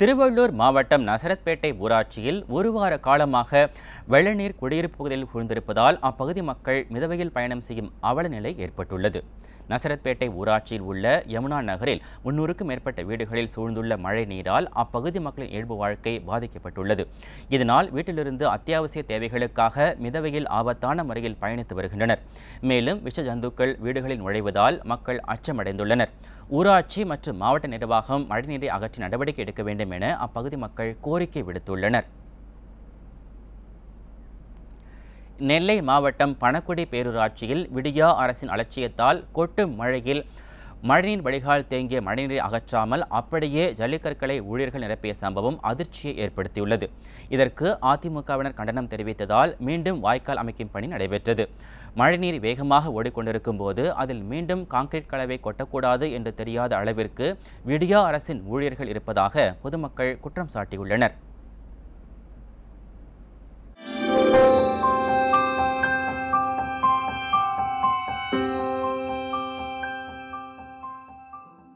திருவள்ளூர் மாவட்டம் நசரத்பேட்டை ஊராட்சியில் ஒரு வார காலமாக வெள்ளநீர் குடியிருப்பு பகுதியில் குழுந்திருப்பதால் அப்பகுதி மக்கள் மிதவையில் பயணம் செய்யும் அவலநிலை ஏற்பட்டுள்ளது நசரத்பேட்டை ஊராட்சியில் உள்ள யமுனா நகரில் முன்னூறுக்கும் மேற்பட்ட வீடுகளில் சூழ்ந்துள்ள மழை நீரால் அப்பகுதி மக்களின் இயல்பு வாழ்க்கை பாதிக்கப்பட்டுள்ளது இதனால் வீட்டிலிருந்து அத்தியாவசிய தேவைகளுக்காக மிதவையில் ஆபத்தான முறையில் பயணித்து வருகின்றனர் மேலும் விஷ ஜந்துக்கள் வீடுகளில் நுழைவதால் மக்கள் அச்சமடைந்துள்ளனர் ஊராட்சி மற்றும் மாவட்ட நிர்வாகம் மழைநீரை அகற்றி நடவடிக்கை எடுக்க வேண்டும் என அப்பகுதி மக்கள் கோரிக்கை விடுத்துள்ளனர் நெல்லை மாவட்டம் பணக்குடி பேரூராட்சியில் விடியா அரசின் அலட்சியத்தால் கொட்டும் மழையில் மழைநீர் வடிகால் தேங்கிய மழைநீரை அகற்றாமல் அப்படியே ஜல்லிக்கற்களை ஊழியர்கள் நிரப்பிய சம்பவம் அதிர்ச்சியை ஏற்படுத்தியுள்ளது இதற்கு அதிமுகவினர் கண்டனம் தெரிவித்ததால் மீண்டும் வாய்க்கால் அமைக்கும் பணி நடைபெற்றது மழைநீர் வேகமாக ஓடிக்கொண்டிருக்கும் போது அதில் மீண்டும் காங்கிரீட் கலவை கொட்டக்கூடாது என்று தெரியாத அளவிற்கு விடியா அரசின் ஊழியர்கள் இருப்பதாக பொதுமக்கள் குற்றம் சாட்டியுள்ளனர்